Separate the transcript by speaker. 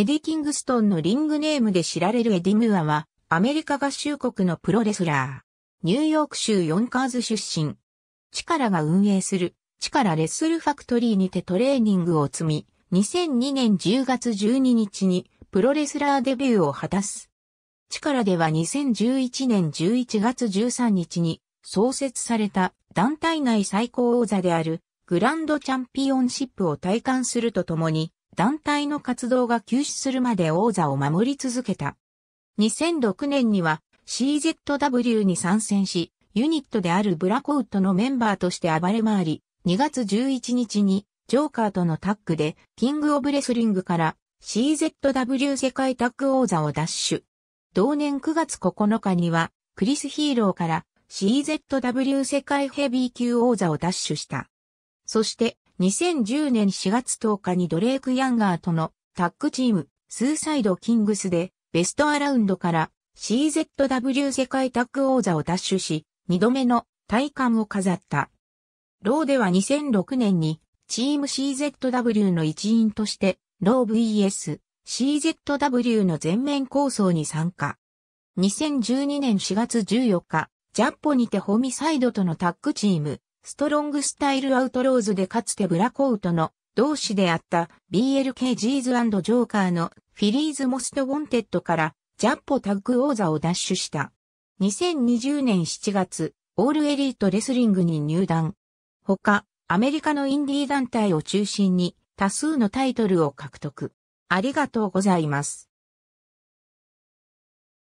Speaker 1: エディ・キングストンのリングネームで知られるエディ・ムーアは、アメリカ合衆国のプロレスラー。ニューヨーク州ヨンカーズ出身。チカラが運営する、チカラレッスルファクトリーにてトレーニングを積み、2002年10月12日にプロレスラーデビューを果たす。チカラでは2011年11月13日に創設された団体内最高王座であるグランドチャンピオンシップを体感するとともに団体の活動が休止するまで王座を守り続けた。2006年には CZW に参戦し、ユニットであるブラコウットのメンバーとして暴れ回り、2月11日にジョーカーとのタッグでキングオブレスリングから CZW 世界タッグ王座を奪取。同年9月9日にはクリス・ヒーローから CZW 世界ヘビー級王座を奪取した。そして2010年4月10日にドレイク・ヤンガーとのタッグチーム、スーサイド・キングスでベストアラウンドから CZW 世界タッグ王座を奪取し、2度目の体感を飾った。ローでは2006年にチーム CZW の一員として、ロー VS CZW の全面構想に参加。2012年4月14日、ジャッポにてホミサイドとのタッグチーム、ストロングスタイルアウトローズでかつてブラコートの同志であった BLK ジーズジョーカーのフィリーズモストウォンテッドからジャッポタッグ王座を奪取した。2020年7月、オールエリートレスリングに入団。他、アメリカのインディー団体を中心に多数のタイトルを獲得。ありがと
Speaker 2: うございます。